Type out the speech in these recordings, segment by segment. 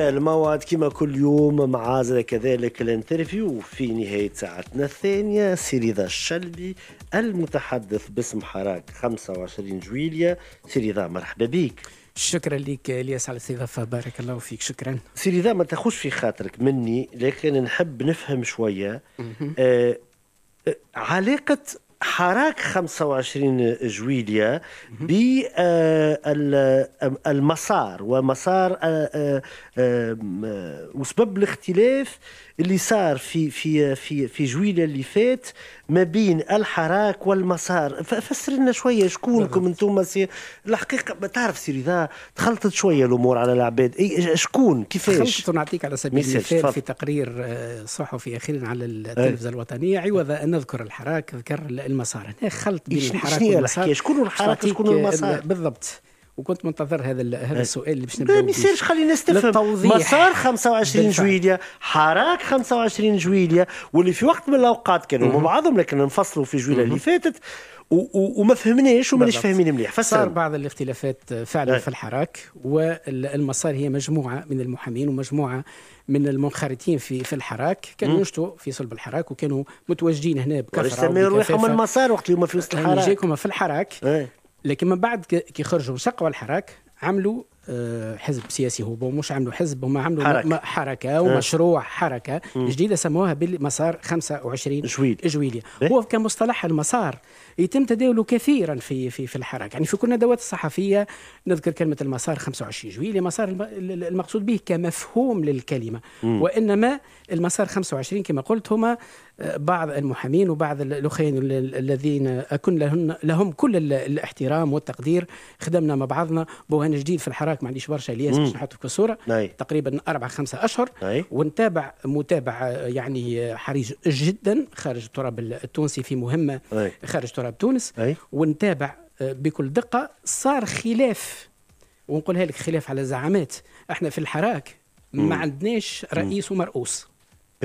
الموعد كما كل يوم مع كذلك الانترفيو في نهاية ساعتنا الثانية سيريدا الشلبي المتحدث باسم حراك 25 جويلية سيريدا مرحبا بك شكرا لك الياس على الاستضافه بارك الله فيك شكرا سي ما تاخذش في خاطرك مني لكن نحب نفهم شويه آه،, آه علاقه حراك 25 جويليا بالمسار ومسار آه، آه، آه، وسبب الاختلاف اللي صار في في في في جويليا اللي فات ما بين الحراك والمسار فسر لنا شويه شكونكم انتم سي... الحقيقه تعرف سي رضا تخلطت شويه الامور على العباد اي شكون كيفاش خلطت نعطيك على سبيل المثال في تقرير آه، صحفي اخيرا على التلفزه الوطنيه عوض ان نذكر الحراك ذكر المسار هنا خلط بين الحراك والمسار شكون الحراك شكون المسار بالضبط وكنت منتظر هذا هذا إيه. السؤال اللي باش نبداو ما يصيرش خلينا نستفهم مسار 25 جويليا حراك 25 جويليا واللي في وقت من الاوقات كانوا مع بعضهم لكن انفصلوا في جويليا اللي فاتت وما فهمناش ومانيش فاهمين مليح فصار صار بعض الاختلافات فعلا إيه. في الحراك والمسار هي مجموعه من المحامين ومجموعه من المنخرطين في في الحراك كانوا ينشطوا في صلب الحراك وكانوا متواجدين هنا بكثره علاش سميوا المسار وقت اللي هما في وسط آه، الحراك جايكم في الحراك أي. لكن من بعد كي خرجوا شقوا الحراك عملوا آه، حزب سياسي هو مش عملوا حزب هما عملوا حركة, حركة ومشروع آه. حركة جديدة سموها بالمسار 25 جويل. جويلية إيه؟ هو كمصطلح المسار يتم تداوله كثيرا في في في الحركة يعني في كل الندوات الصحفية نذكر كلمة المسار 25 جويلية مسار المقصود به كمفهوم للكلمة وإنما المسار 25 كما قلت هما بعض المحامين وبعض الاخوين الذين اكن لهم, لهم كل الاحترام والتقدير خدمنا مع بعضنا بوهان جديد في الحراك ما عنديش برشا الياس باش نحطك في الصوره ناي. تقريبا اربع خمسه اشهر ناي. ونتابع متابع يعني حريص جدا خارج التراب التونسي في مهمه ناي. خارج تراب تونس ناي. ونتابع آه، بكل دقه صار خلاف ونقولها لك خلاف على زعامات احنا في الحراك ما عندناش رئيس ومرؤوس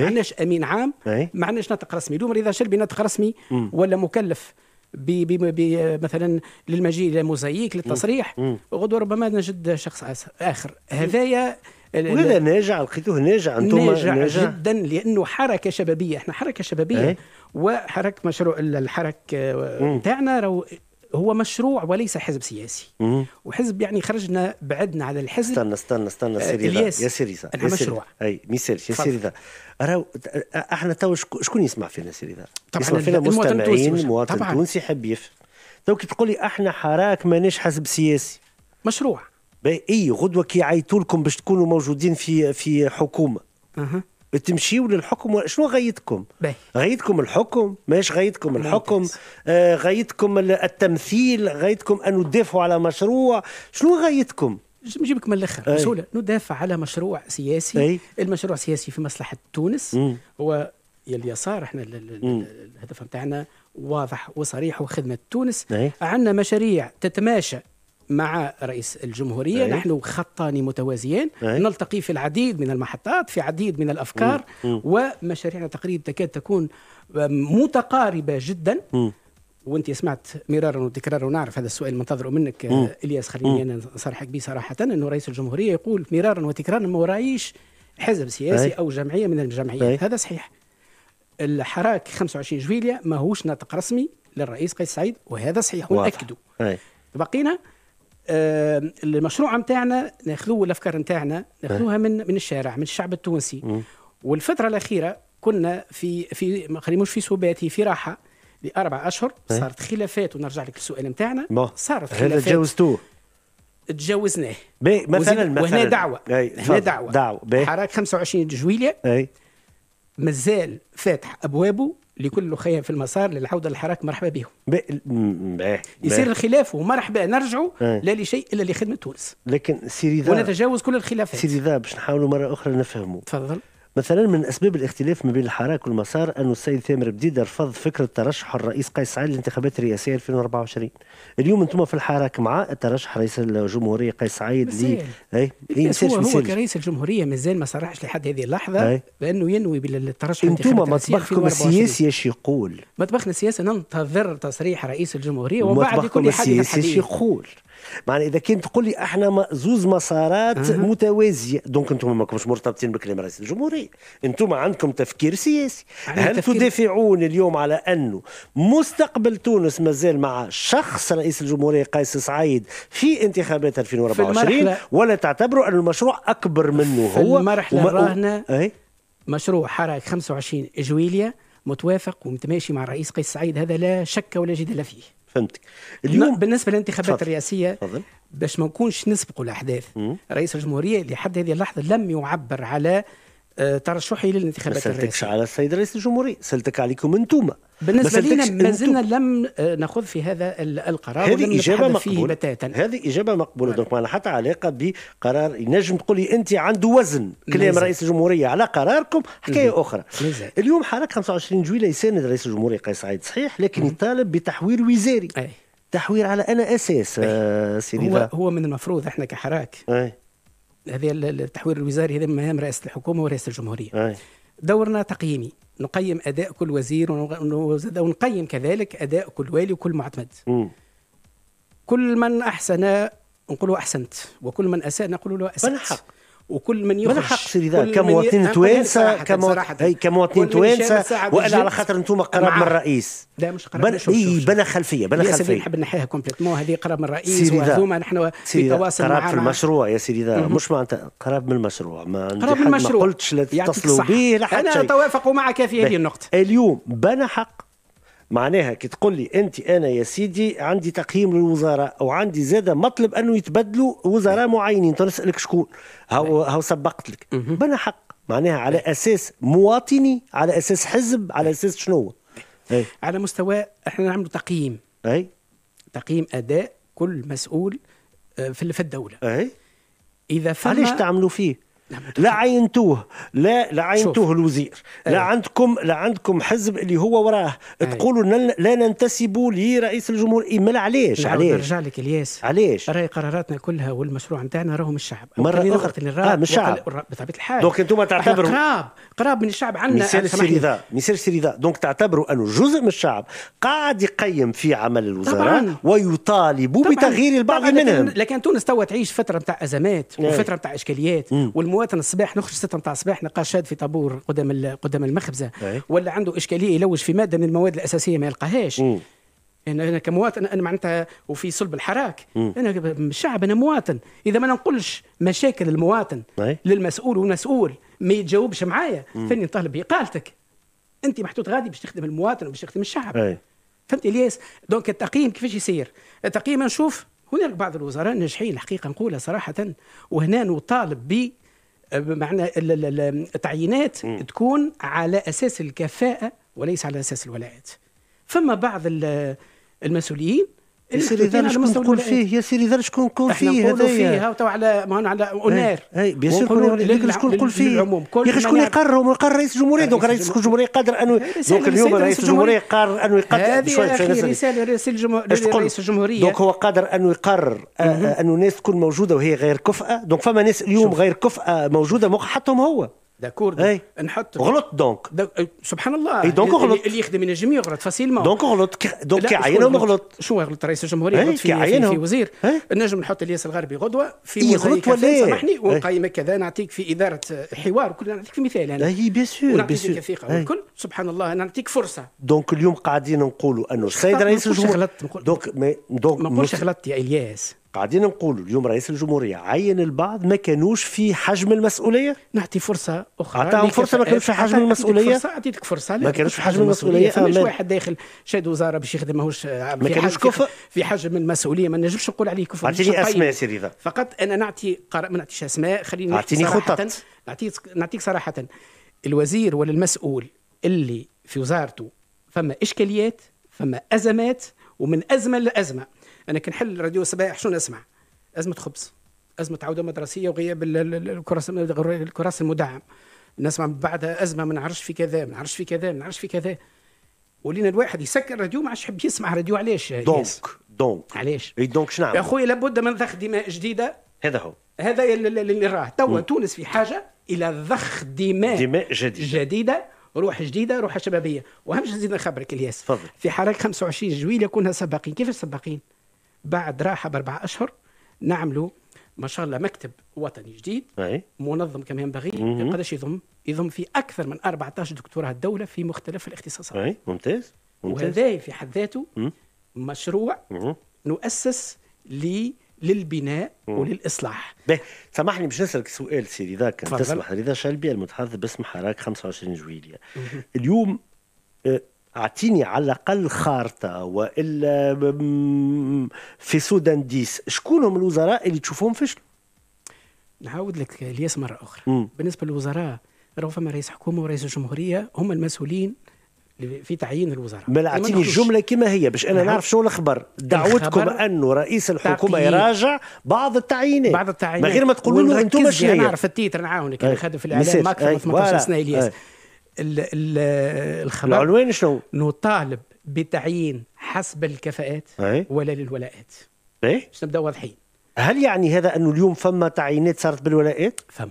إيه؟ ما عندناش امين عام إيه؟ ما عندناش ناطق رسمي دوما رضا شلبي ناطق رسمي ولا مكلف بي بي بي مثلا للمجيء الى موزايك للتصريح غدوه ربما نجد شخص اخر هذايا وهذا ناجع لقيتوه ناجع انتم ناجع, ناجع جدا لانه حركه شبابيه احنا حركه شبابيه وحركه إيه؟ وحرك مشروع الحرك آه، تاعنا راهو هو مشروع وليس حزب سياسي وحزب يعني خرجنا بعدنا على الحزب استنى استنى استنى آه، سيري يا سيري يا مشروع اي ميسيرش يا سيري ذا راهو احنا تو شكون يسمع فينا سيري ذا يسمع فينا مستمعين مواطن تونسي يحب يفهم تو كي تقول لي احنا حراك ماناش حزب سياسي مشروع اي غدوه كي يعيطوا لكم باش تكونوا موجودين في في حكومه أه. تمشيوا للحكم شنو غايتكم؟ غايتكم الحكم؟ ماش غايتكم الحكم؟ آه غايتكم التمثيل؟ غايتكم ان ندافعوا على مشروع؟ شنو غايتكم؟ نجيب لك من الاخر بسهوله ندافع على مشروع سياسي أي. المشروع السياسي في مصلحه تونس م. هو اليسار احنا الهدف نتاعنا واضح وصريح وخدمه تونس عندنا مشاريع تتماشى مع رئيس الجمهورية أيه؟ نحن خطان متوازيان أيه؟ نلتقي في العديد من المحطات في عديد من الأفكار مم. مم. ومشاريعنا تقريبا تكاد تكون متقاربة جدا مم. وانت سمعت مرارا وتكرارا ونعرف هذا السؤال منتظره منك مم. الياس خليني انا نصرحك به صراحه انه رئيس الجمهوريه يقول مرارا وتكرارا ما ورايش حزب سياسي أي. او جمعيه من الجمعيات أي. هذا صحيح الحراك 25 جويليا ماهوش ناطق رسمي للرئيس قيس سعيد وهذا صحيح ونأكده بقينا آه، المشروع نتاعنا ناخذوه الافكار نتاعنا ناخذوها أه. من من الشارع من الشعب التونسي والفتره الاخيره كنا في في ما في سباتي في راحه لاربع اشهر أه. صارت خلافات ونرجع لك السؤال نتاعنا صارت خلافات هذا تجاوزتوه تجاوزناه مثلا مثلا وهنا دعوه هنا دعوه دعوه حراك 25 جويليا مازال فاتح ابوابه لكل خير في المسار للعوده للحراك مرحبا بهم يصير الخلاف ومرحبا نرجعوا آه. لا لشيء الا لخدمه تونس لكن سيري ونتجاوز كل الخلافات سيري باش نحاولوا مره اخرى نفهموا تفضل مثلا من اسباب الاختلاف ما بين الحراك والمسار انه السيد ثامر بديدة رفض فكره ترشح الرئيس قيس سعيد للانتخابات الرئاسيه 2024 اليوم انتم في الحراك مع الترشح رئيس الجمهوريه قيس سعيد لي اي هو هو, هو كرئيس الجمهوريه مازال ما صرحش لحد هذه اللحظه أي. بانه ينوي بالترشح انتم مطبخكم السياسي ايش يقول؟ مطبخنا السياسي ننتظر تصريح رئيس الجمهوريه ومن بعد حاجه السياسي ايش يقول؟ معنى اذا كنت تقول لي احنا زوز مسارات أه. متوازيه دونك انتم ماكمش مرتبطين بكلام رئيس الجمهوريه انتم عندكم تفكير سياسي هل تفكير... تدافعون اليوم على انه مستقبل تونس مازال مع شخص رئيس الجمهوريه قيس سعيد في انتخابات 2024 ولا تعتبروا ان المشروع اكبر منه هو المرحله وما... راهنا أي؟ مشروع حرائق 25 جويليا متوافق ومتماشي مع الرئيس قيس سعيد هذا لا شك ولا جدال فيه فهمتك اليوم بالنسبه للانتخابات الرئاسيه فضل. باش ما نكونش نسبقوا الاحداث رئيس الجمهوريه لحد هذه اللحظه لم يعبر على آه، ترشحي للانتخابات ما سالتكش على السيد رئيس الجمهورية سالتك عليكم انتم بالنسبة لنا ما زلنا لم آه، ناخذ في هذا القرار هذه إجابة مقبولة هذه إجابة مقبولة دونك ما لها حتى علاقة بقرار نجم تقولي أنت عنده وزن كلام رئيس الجمهورية على قراركم حكاية مم. أخرى مزل. اليوم حراك 25 جويلة يساند رئيس الجمهورية قيس سعيد صحيح لكن يطالب بتحويل وزاري أي. تحوير على انا اساس آه، سيدي هو, هو من المفروض احنا كحراك أي. هذه التحوير الوزاري هذه مهام رئاسه الحكومه ورئاسه الجمهوريه أي. دورنا تقييمي نقيم اداء كل وزير ونقيم كذلك اداء كل والي وكل معتمد م. كل من احسن نقول احسنت وكل من اساء نقول له اسات وكل من يخرج من حق سيدي ذا كمواطنين توانسه كمواطنين توانسه وانا على خاطر انتم قراب من الرئيس لا مش قراب من الرئيس اي بلا خلفيه بلا خلفيه نحب نحيها كومبليتمون هذه قراب من الرئيس وهذوما نحن في تواصل قراب في المشروع يا سيدي ذا مش معناتها قراب من المشروع ما قراب من المشروع ما قلتش لا تتصلوا به لا حتى انا اتوافق معك في هذه النقطه اليوم بلا حق معناها كي تقول لي انت انا يا سيدي عندي تقييم للوزاره وعندي زاد مطلب انه يتبدلوا وزراء معينين تنسالك شكون هاو هاو سبقت لك بنا حق معناها على اساس مواطني على اساس حزب على اساس شنو أي. على مستوى احنا نعملوا تقييم اي تقييم اداء كل مسؤول آه، في الدوله اي اذا فما علاش تعملوا فيه لا عينتوه لا لا عينتوه الوزير أيه. لا أيوه. عندكم لا عندكم حزب اللي هو وراه أيوه. أيه. تقولوا لا ننتسب لرئيس الجمهوريه ما علاش علاش نرجع لك الياس علاش راهي قراراتنا كلها والمشروع نتاعنا راهو من الشعب مره اخرى اه من الشعب بطبيعه الحال دونك انتم تعتبروا قراب قراب من الشعب عندنا مثال السريذا مثال السريذا دونك تعتبروا انه جزء من الشعب قاعد يقيم في عمل الوزراء طبعاً. ويطالب طبعاً. بتغيير البعض طبعاً منهم لكن تونس توا تعيش فتره نتاع ازمات إيه. وفتره نتاع اشكاليات والمواطن مواطن الصباح نخرج 6 نتاع الصباح نلقاه شاد في طابور قدام قدام المخبزه أي. ولا عنده اشكاليه يلوج في ماده من المواد الاساسيه ما يلقاهاش انا انا كمواطن انا معناتها وفي صلب الحراك م. انا شعب انا مواطن اذا ما نقولش مشاكل المواطن أي. للمسؤول والمسؤول ما يتجاوبش معايا فاني نطالب باقالتك انت محطوط غادي باش تخدم المواطن وباش تخدم الشعب أي. فهمت الياس دونك التقييم كيفاش يصير التقييم نشوف هناك بعض الوزراء ناجحين الحقيقه نقولها صراحه وهنا نطالب بمعنى التعيينات تكون على اساس الكفاءه وليس على اساس الولاءات فما بعض المسؤولين يا سيدي دار شكون نقول فيه يا سيدي دار شكون نقول فيه هذا فيها وتو على ما على اونير اي بيان سور شكون نقول فيه يا اخي شكون يقرر هو يقرر رئيس الجمهوريه دونك رئيس الجمهوريه قادر انه دونك اليوم رئيس الجمهوريه قرر انه يقدر هذه رساله رئيس الجمهوريه دونك هو قادر انه يقرر آه، انه الناس تكون موجوده وهي غير كفءه دونك فما ناس اليوم غير كفءه موجوده حطهم هو داكور اي نحط غلط دونك سبحان الله اي دونك غلط اللي يخدم ينجم يغلط فاسيلمون دونك غلط دونك كي عينهم غلط شو غلط رئيس الجمهوريه غلط في, في, في وزير نجم نحط الياس الغربي غدوه في إيه غلط ولا إيه؟ سامحني إيه. والقائمه كذا نعطيك في اداره حوار وكل نعطيك في مثال انا اي بيان سور بيان سور والكل سبحان الله انا نعطيك فرصه دونك اليوم قاعدين نقولوا انه السيد رئيس الجمهوريه دونك دونك ما نقولش غلط يا الياس قاعدين نقولوا اليوم رئيس الجمهوريه عين البعض ما كانوش في حجم المسؤوليه نعطي فرصه اخرى اعطاهم فرصه ما كانوش في حجم المسؤوليه اعطيتك فرصه ما كانوش في حجم المسؤوليه فماش واحد داخل شاد وزاره باش يخدم ماهوش ما كانوش كفء في حجم المسؤوليه ما نجمش نقول عليه كفء اعطيني اسماء سي رضا فقط انا نعطي قرار ما نعطيش اسماء خليني اعطيني خطط نعطيك نعطيك صراحه الوزير ولا المسؤول اللي في وزارته فما اشكاليات فما ازمات ومن ازمه لازمه يعني انا كنحل راديو الصباح شنو نسمع ازمه خبز ازمه عوده مدرسيه وغياب الكراسه الكراسه المدعم نسمع من بعدها ازمه ما نعرفش في كذا ما نعرفش في كذا ما نعرفش في كذا ولينا الواحد يسكر الراديو ما عادش يحب يسمع راديو علاش دونك دونك علاش اي دونك شنو يا اخويا لابد من ضخ دماء جديده هذا هو هذا اللي راه توا تونس في حاجه الى ضخ دماء دماء جديده جديده روح جديده روح شبابيه واهم شيء نزيد نخبرك الياس تفضل في حراك 25 جويليه كنا سباقين كيف سباقين بعد راحه باربع اشهر نعملوا ما شاء الله مكتب وطني جديد أي. منظم كما ينبغي قداش يضم يضم في اكثر من 14 دكتوراه الدوله في مختلف الاختصاصات أي. ممتاز, ممتاز. وهذا في حد ذاته مشروع مم. نؤسس لي للبناء مم. وللاصلاح باهي سامحني باش نسالك سؤال سيدي ذاك تسمح رضا شلبي المتحدث باسم حراك 25 جويليه اليوم آه، اعطيني على الاقل خارطه والا في سودان ديس شكون هم الوزراء اللي تشوفهم فشلوا؟ نعاود لك الياس مره اخرى مم. بالنسبه للوزراء راهو فما رئيس حكومه ورئيس الجمهوريه هم المسؤولين في تعيين الوزراء ما اعطيني الجمله كما هي باش انا نعرف شنو الخبر دعوتكم انه رئيس الحكومه يراجع بعض التعيينات بعض التعيينات من غير ما تقولوا له انتم شنو نعرف التيتر نعاونك انا خادم في الاعلام اكثر من 18 سنه الياس أي. ال ال الخبر العنوان شنو؟ نطالب بتعيين حسب الكفاءات إيه؟ ولا للولاءات ايه باش نبدا واضحين هل يعني هذا انه اليوم فما تعيينات صارت بالولاءات؟ فما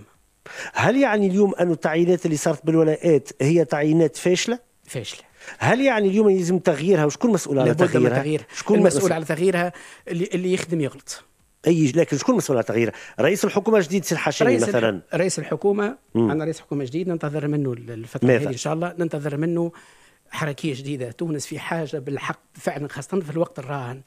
هل يعني اليوم انه التعيينات اللي صارت بالولاءات هي تعيينات فاشله؟ فاشله هل يعني اليوم يلزم تغييرها وشكون مسؤول على تغييرها؟ تغييرها؟ شكون المسؤول على تغييرها اللي, اللي يخدم يغلط اي لكن شكون مسؤول على التغيير؟ رئيس الحكومه الجديد سي الحاشمي مثلا رئيس الحكومه مم. انا رئيس حكومه جديد ننتظر منه الفتره هذه ان شاء الله ننتظر منه حركيه جديده تونس في حاجه بالحق فعلا خاصه في الوقت الراهن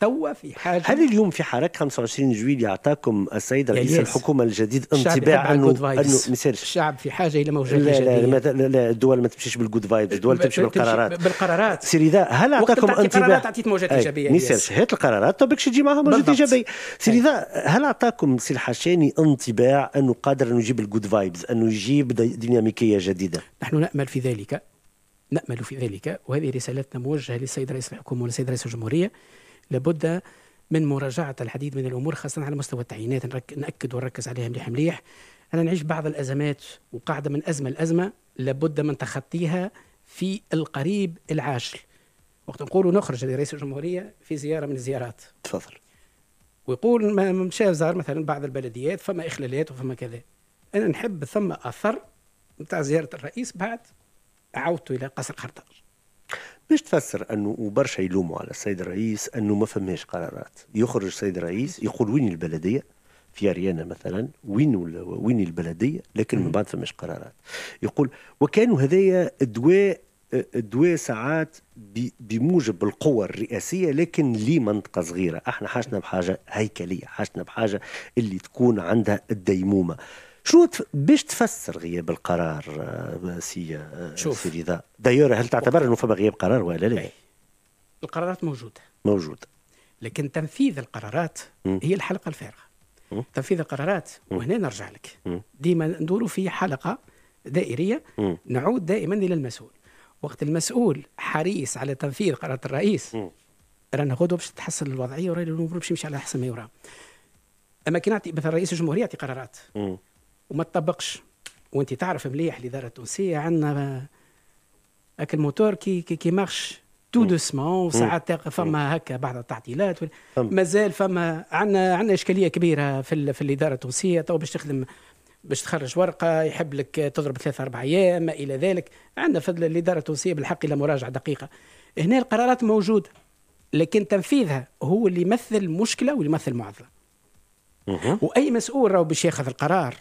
توا في حاجه هل اليوم في حراك 25 جويل يعطاكم السيد رئيس يليس. الحكومه الجديد انطباع انه انه مسيرش الشعب في حاجه الى موجات لا لا, لا لا, لا الدول ما تمشيش بالجود فايبس الدول تمشي بالقرارات بالقرارات سيدي هل اعطاكم انطباع قرارات اعطيت موجات ايجابيه مسيرش هات القرارات ما تجي معها موجات ايجابيه سيدي هل اعطاكم سي الحشاني انطباع انه قادر انه يجيب الجود فايبس انه يجيب ديناميكيه جديده نحن نامل في ذلك نامل في ذلك وهذه رسالتنا موجهه للسيد رئيس الحكومه والسيد رئيس الجمهوريه لابد من مراجعة العديد من الأمور خاصة على مستوى التعيينات نأكد ونركز عليها مليح مليح أنا نعيش بعض الأزمات وقاعدة من أزمة لأزمة لابد من تخطيها في القريب العاجل وقت نقول نخرج لرئيس الجمهورية في زيارة من الزيارات تفضل ويقول ما مشى زار مثلا بعض البلديات فما إخلالات وفما كذا أنا نحب ثم أثر نتاع زيارة الرئيس بعد عودته إلى قصر قرطاج باش تفسر انه وبرشا يلوموا على السيد الرئيس انه ما فماش قرارات يخرج السيد الرئيس يقول وين البلديه في اريانا مثلا وين وين البلديه لكن من بعد فماش قرارات يقول وكانوا هذايا دواء الدواء ساعات بموجب القوى الرئاسية لكن لمنطقة صغيرة احنا حاجتنا بحاجة هيكلية حاجتنا بحاجة اللي تكون عندها الديمومة شو باش تفسر غياب القرار آه، سي آه، شوف سي رضا دايور هل تعتبر انه فما غياب قرار ولا لا؟ إيه. القرارات موجوده موجوده لكن تنفيذ القرارات م. هي الحلقه الفارغه م. تنفيذ القرارات م. وهنا نرجع لك ديما ندوروا في حلقه دائريه نعود دائما الى المسؤول وقت المسؤول حريص على تنفيذ قرارات الرئيس رانا غدوه باش تحسن الوضعيه وراه الامور باش يمشي على احسن ما يرام اما كي نعطي مثلا رئيس الجمهوريه يعطي قرارات وما تطبقش وانت تعرف مليح الاداره التونسيه عندنا هاك الموتور كي كي, كي مارش تو دوسمون وساعات فما هكا بعض التعطيلات مازال فما عندنا عندنا اشكاليه كبيره في ال... في الاداره التونسيه تو باش تخدم باش تخرج ورقه يحب لك تضرب ثلاثة أربع ايام ما الى ذلك عندنا في الاداره التونسيه بالحق الى مراجعه دقيقه هنا القرارات موجوده لكن تنفيذها هو اللي يمثل مشكله واللي يمثل معضله واي مسؤول راهو باش ياخذ القرار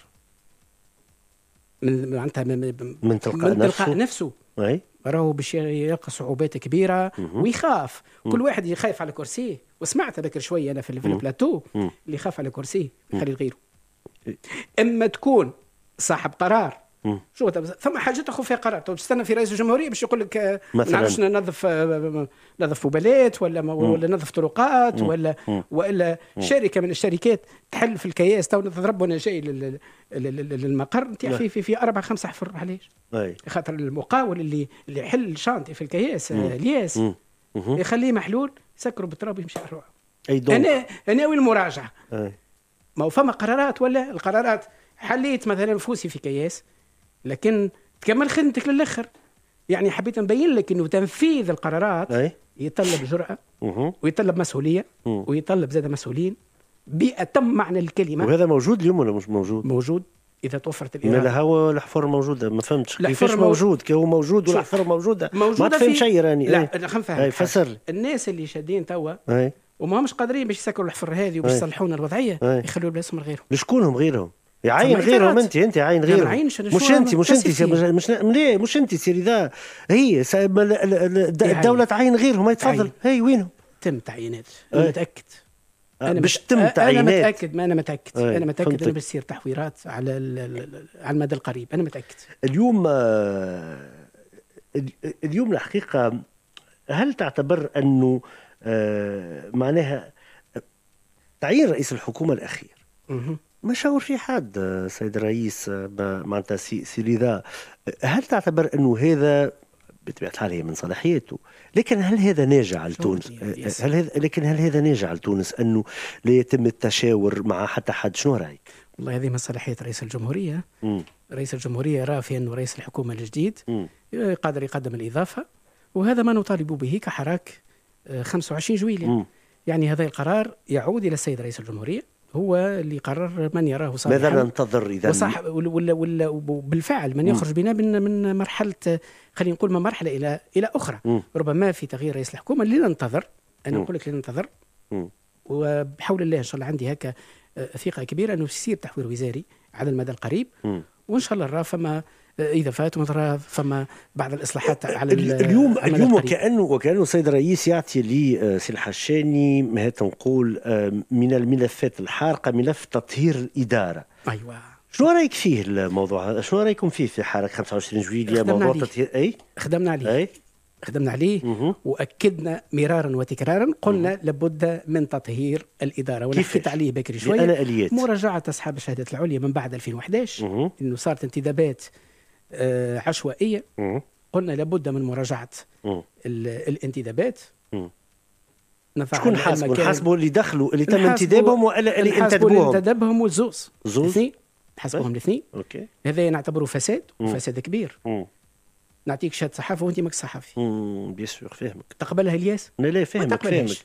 من معناتها من, من تلقاء من نفسه, نفسه. أي. راهو باش يلقى صعوبات كبيره مم. ويخاف مم. كل واحد يخاف على كرسيه وسمعت هذاك شويه انا في البلاتو اللي يخاف على كرسيه يخلي غيره إيه. اما تكون صاحب قرار شو ثم حاجه تاخذ فيها قرار تستنى طيب، في رئيس الجمهوريه باش يقول لك آه، ما نعرفش ننظف نظف بوبالات آه، ولا ولا نظف طرقات ولا والا شركه من الشركات تحل في الكياس تو تضرب وانا جاي للمقر نتاع نعم. في في في اربع خمس احفر علاش؟ خاطر المقاول اللي اللي يحل شانتي في الكياس آه، الياس يخليه محلول يسكروا بالتراب يمشي على روحه انا انا وين المراجعه؟ ما هو فما قرارات ولا القرارات حليت مثلا فلوسي في كياس لكن تكمل خدمتك للاخر يعني حبيت نبين لك انه تنفيذ القرارات أي. يطلب جرأة ويطلب مسؤولية ويطلب زاد مسؤولين بأتم معنى الكلمة وهذا موجود اليوم ولا مش موجود؟ موجود اذا توفرت الاراده لا هو الحفر موجوده ما فهمتش كيفاش موجود كي هو موجود والحفر موجوده موجوده ما تفهم شيء راني لا خلينا نفهم فسر الناس اللي شادين توا وما همش قادرين باش يسكروا الحفر هذه وباش يصلحونا الوضعيه يخلوا بلاصهم لغيرهم لشكون هم غيرهم يعين غيرهم انت انت عين غيرهم مش انت مش انت مش مش مش انت سيري ذا هي الدوله تعين غيرهم تفضل هي وينهم تم تعيينات إيه. انا متاكد آه، انا باش تم تعيينات انا متاكد ما انا متاكد إيه، انا متاكد انه بيصير تحويرات على على المدى القريب انا متاكد اليوم آه، اليوم الحقيقه هل تعتبر انه آه، معناها تعيين رئيس الحكومه الاخير مشاور في حد سيد الرئيس معناتها سي رضا هل تعتبر انه هذا بطبيعه الحال هي من صلاحياته لكن هل هذا ناجع لتونس هل هذا لكن هل هذا ناجع لتونس انه لا يتم التشاور مع حتى حد شنو رايك؟ والله هذه من صلاحيه رئيس الجمهوريه م. رئيس الجمهوريه راى في انه رئيس الحكومه الجديد م. آه، قادر يقدم الاضافه وهذا ما نطالب به كحراك 25 آه، جويلية يعني هذا القرار يعود الى السيد رئيس الجمهوريه هو اللي قرر من يراه صالحا ماذا ننتظر اذا وصح وبالفعل من يخرج بنا من من مرحله خلينا نقول من مرحله الى الى اخرى مم. ربما في تغيير رئيس الحكومه لننتظر انا نقول لك لننتظر وبحول الله ان شاء الله عندي هكا آه، ثقه كبيره انه يصير تحويل وزاري على المدى القريب مم. وان شاء الله راه فما اذا فات مثلا فما بعض الاصلاحات على اليوم اليوم وكانه وكانه السيد الرئيس يعطي لي آه، سي الحشاني تنقول نقول آه، من الملفات الحارقه ملف تطهير الاداره ايوه شنو رايك فيه الموضوع هذا؟ شنو رايكم فيه في حركه 25 جويليه موضوع تطهير اي؟ خدمنا عليه اي خدمنا عليه مه. واكدنا مرارا وتكرارا قلنا مه. لابد من تطهير الاداره ولفت عليه بكري شويه مراجعه اصحاب الشهادات العليا من بعد 2011 مه. انه صارت انتدابات آه، عشوائيه قلنا لابد من مراجعه الانتدابات شكون حاسبوا حاسبوا اللي دخلوا اللي تم انتدابهم والا اللي انتدبوهم انتدابهم والزوز زوز الاثنين حاسبوهم الاثنين اوكي هذا نعتبره فساد وفساد كبير مم. نعطيك شهاده صحافه وانت ماكش صحفي بيان سور فاهمك تقبلها الياس لا لا فاهمك فاهمك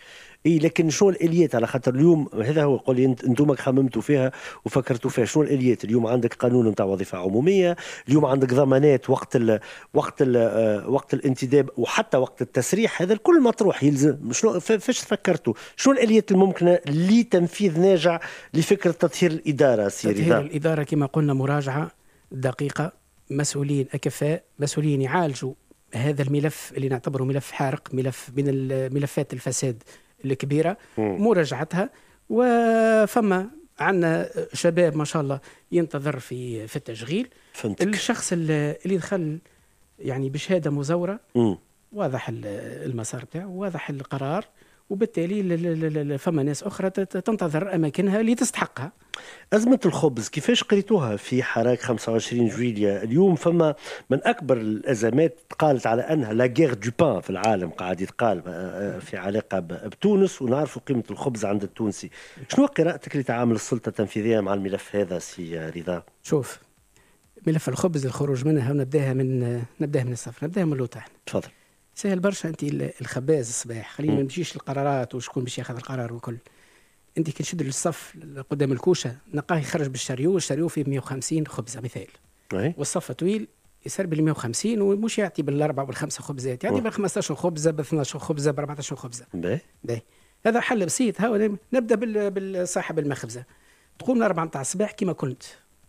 اي لكن شنو الاليات على خاطر اليوم هذا هو قول لي انتم خممتوا فيها وفكرتوا فيها شنو الاليات اليوم عندك قانون نتاع وظيفه عموميه اليوم عندك ضمانات وقت الـ وقت الـ آه، وقت الانتداب وحتى وقت التسريح هذا الكل مطروح يلزم شنو فاش فكرتوا شنو الاليات الممكنه لتنفيذ ناجع لفكره تطهير الاداره سيدي؟ تطهير الاداره كما قلنا مراجعه دقيقه مسؤولين أكفاء مسؤولين يعالجوا هذا الملف اللي نعتبره ملف حارق ملف من ملفات الفساد الكبيرة مراجعتها وفما عندنا شباب ما شاء الله ينتظر في في التشغيل فهمتك. الشخص اللي دخل يعني بشهاده مزوره واضح المسار بتاعه واضح القرار وبالتالي فما ناس اخرى تنتظر اماكنها اللي تستحقها أزمة الخبز كيفاش قريتوها في حراك 25 جويليا اليوم فما من أكبر الأزمات قالت على أنها لا غير دو بان في العالم قاعد يتقال آه، آه، في علاقة بتونس ونعرفوا قيمة الخبز عند التونسي شنو قراءتك لتعامل السلطة التنفيذية مع الملف هذا سي رضا؟ شوف ملف الخبز الخروج منها ونبداها من نبداها من الصفر نبداها من اللوطة تفضل سهل برشا انت الخباز الصباح خلينا ما نمشيش القرارات وشكون باش ياخذ القرار والكل انت كي تشد الصف قدام الكوشه نلقاه يخرج بالشريو الشريو فيه 150 خبزه مثال والصف طويل يسر بال 150 ومش يعطي بالاربعه والخمسه خبزات يعطي بال 15 خبزه ب 12 خبزه ب 14 خبزه باهي باهي هذا حل بسيط هاو نبدا بالصاحب المخبزه تقوم الاربعه نتاع الصباح كما كنت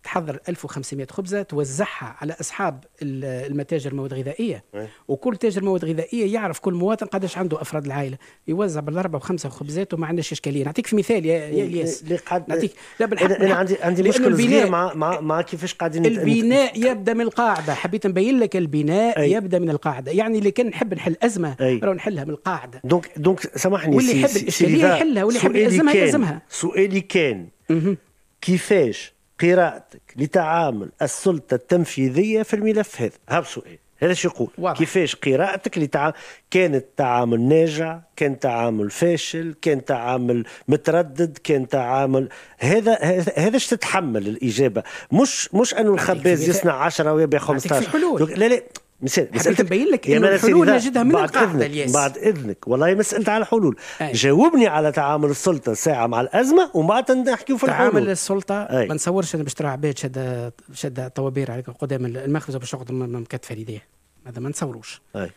تحضر 1500 خبزه توزعها على اصحاب المتاجر المواد الغذائيه إيه. وكل تاجر مواد غذائيه يعرف كل مواطن قداش عنده افراد العائله يوزع بالاربعه وخمسه خبزات وما عندناش اشكاليه نعطيك في مثال يا الياس إيه، نعطيك لا بالحق إيه، انا, عندي عندي مشكل صغير مع مع, مع كيفاش قاعدين البناء يبدا من القاعده حبيت نبين لك البناء أي. يبدا من القاعده يعني اللي كان نحب نحل ازمه راه نحلها من القاعده دونك دونك سامحني واللي يحب الاشكاليه يحلها واللي يحب الازمه يلزمها سؤالي كان كيفاش قراءتك لتعامل السلطة التنفيذية في الملف هذا هذا سؤال هذا شو يقول واضح. كيفاش قراءتك لتعامل كان التعامل ناجع كان تعامل فاشل كان تعامل متردد كان تعامل هذا هذا اش تتحمل الاجابه مش مش انه الخباز يصنع 10 ويبيع 15 لا لا مثال تبين لك انه الحلول نجدها من بعد القاعده الياس بعد اذنك والله ما سالت على الحلول أي. جاوبني على تعامل السلطه ساعه مع الازمه ومن بعد نحكيو في الحلول تعامل السلطه أي. ما نصورش انا باش ترى عباد شد شد طوابير عليك قدام المخبز باش تقعد مكتفه يديه هذا ما نصوروش أي.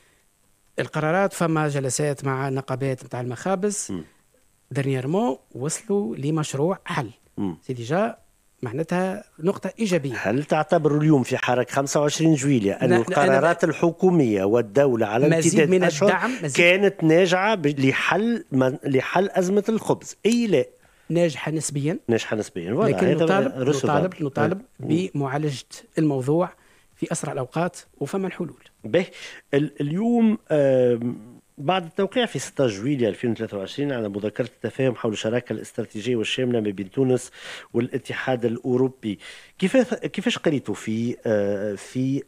القرارات فما جلسات مع نقابات نتاع المخابز درنييرمون وصلوا لمشروع حل سي ديجا معناتها نقطة إيجابية هل تعتبر اليوم في حركة 25 جويلية أن القرارات أنا الحكومية والدولة على مزيد من الدعم مزيد. كانت ناجعة لحل من لحل أزمة الخبز أي لا ناجحة نسبيا ناجحة نسبيا لكن نطالب نطالب نطالب إيه. بمعالجة الموضوع في أسرع الأوقات وفما الحلول به اليوم بعد التوقيع في 6 جويليا 2023 على مذكرة التفاهم حول الشراكة الاستراتيجية والشاملة ما بين تونس والاتحاد الأوروبي كيف كيفاش قريتوا في آه، في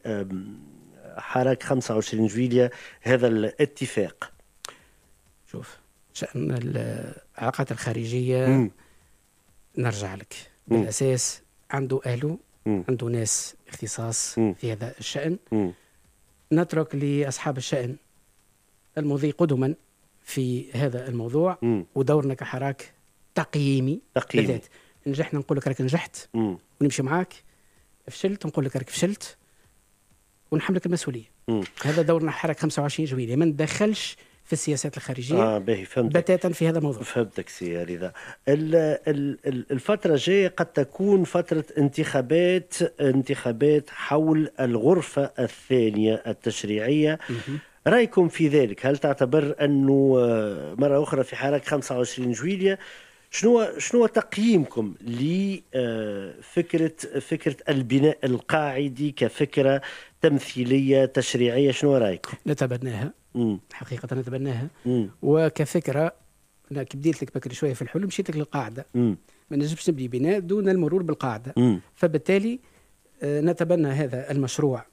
حراك 25 جويليا هذا الاتفاق شوف شأن العلاقات الخارجية مم. نرجع لك مم. بالأساس عنده أهله مم. عنده ناس اختصاص مم. في هذا الشأن مم. نترك لأصحاب الشأن المضي قدما في هذا الموضوع م. ودورنا كحراك تقييمي تقييمي بالذات نجحنا نقول لك راك نجحت م. ونمشي معاك فشلت نقول لك راك فشلت ونحملك المسؤوليه م. هذا دورنا حراك 25 جويليه ما ندخلش في السياسات الخارجيه آه باهي فهمتك بتاتا في هذا الموضوع فهمتك سي رضا الفتره الجايه قد تكون فتره انتخابات انتخابات حول الغرفه الثانيه التشريعيه رايكم في ذلك هل تعتبر انه آه، مره اخرى في حراك 25 جويليا شنو شنو تقييمكم لفكره آه، فكره البناء القاعدي كفكره تمثيليه تشريعيه شنو رايكم؟ نتبناها حقيقه نتبناها وكفكره انا كي بديت لك بكري شويه في الحلم مشيت لك للقاعده ما نجمش نبني بناء دون المرور بالقاعده مم. فبالتالي آه، نتبنى هذا المشروع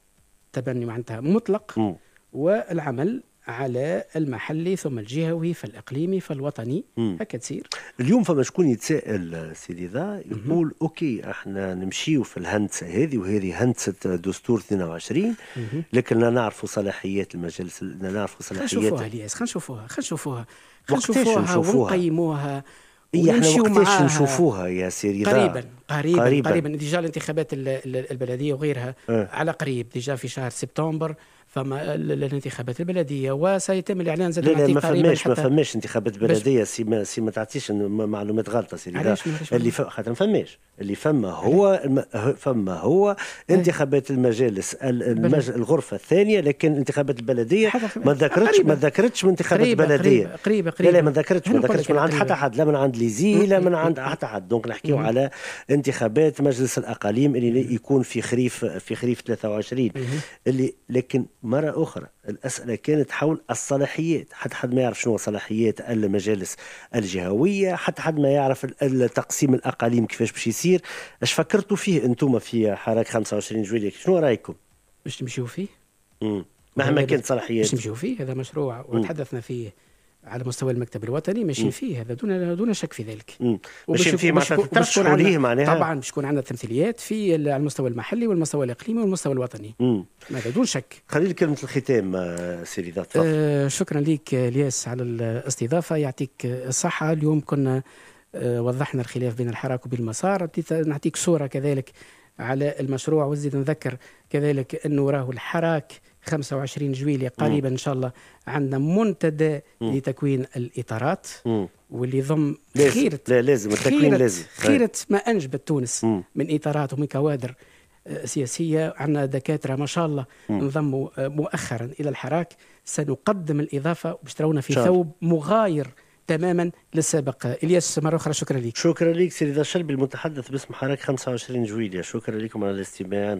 تبني معناتها مطلق مم. والعمل على المحلي ثم الجهوي فالإقليمي فالوطني هكا تصير اليوم فما شكون يتساءل سيدي ذا يقول مم. اوكي احنا نمشيو في الهندسه هذه وهذه هندسه دستور 22 مم. لكن لا نعرف صلاحيات المجلس لا نعرف صلاحيات خلينا نشوفوها الياس خلينا نشوفوها خلينا نشوفوها خلينا نشوفوها ونقيموها اي احنا وقتاش نشوفوها يا سيدي قريبا قريبا قريبا, قريبا. ديجا الانتخابات البلديه وغيرها أه. على قريب ديجا في شهر سبتمبر فما الانتخابات البلديه وسيتم الاعلان زاد لا لا ما فماش ما فماش انتخابات بلديه سي ما سي ما تعطيش معلومات غلطه سيدي علاش اللي ف... خاطر ما فماش اللي فما هو فما هو إيه. انتخابات المجالس المج... الغرفه الثانيه لكن انتخابات البلديه ما ذكرتش ما ذكرتش من انتخابات بلديه قريبه قريبه لا لا ما ذكرتش ما ذكرتش من عند حتى حد لا من عند ليزي لا من عند حتى حد دونك نحكيو على انتخابات مجلس الاقاليم اللي يكون في خريف في خريف 23 اللي لكن مرة أخرى الأسئلة كانت حول الصلاحيات حتى حد ما يعرف شنو صلاحيات المجالس الجهوية حتى حد ما يعرف تقسيم الأقاليم كيفاش باش يصير اش فكرتوا فيه أنتم في حراك 25 جويلية شنو رأيكم؟ باش تمشيو فيه؟ مهما كانت صلاحيات باش تمشيو فيه هذا مشروع وتحدثنا فيه على مستوى المكتب الوطني ماشيين فيه هذا دون دون شك في ذلك ماشيين فيه معناتها تشكر ليه معناها طبعا باش يكون عندنا تمثيليات في على المستوى المحلي والمستوى الاقليمي والمستوى الوطني هذا دون شك خلينا كلمه الختام آه، سي رضا آه شكرا لك الياس على الاستضافه يعطيك الصحه اليوم كنا آه وضحنا الخلاف بين الحراك وبين المسار نعطيك صوره كذلك على المشروع وزيد نذكر كذلك انه راهو الحراك 25 جويلية قريبا إن شاء الله عندنا منتدى مم. لتكوين الإطارات مم. واللي يضم خيرة لا لازم التكوين لازم طيب. خيرة ما أنجبت تونس مم. من إطارات ومن كوادر آه، سياسية عندنا دكاترة ما شاء الله انضموا آه، مؤخرا إلى الحراك سنقدم الإضافة باش ترونا في ثوب مغاير تماما للسابق الياس مره اخرى شكرا لك شكرا لك سيدي الشلبي المتحدث باسم حراك 25 جويليا شكرا لكم على الاستماع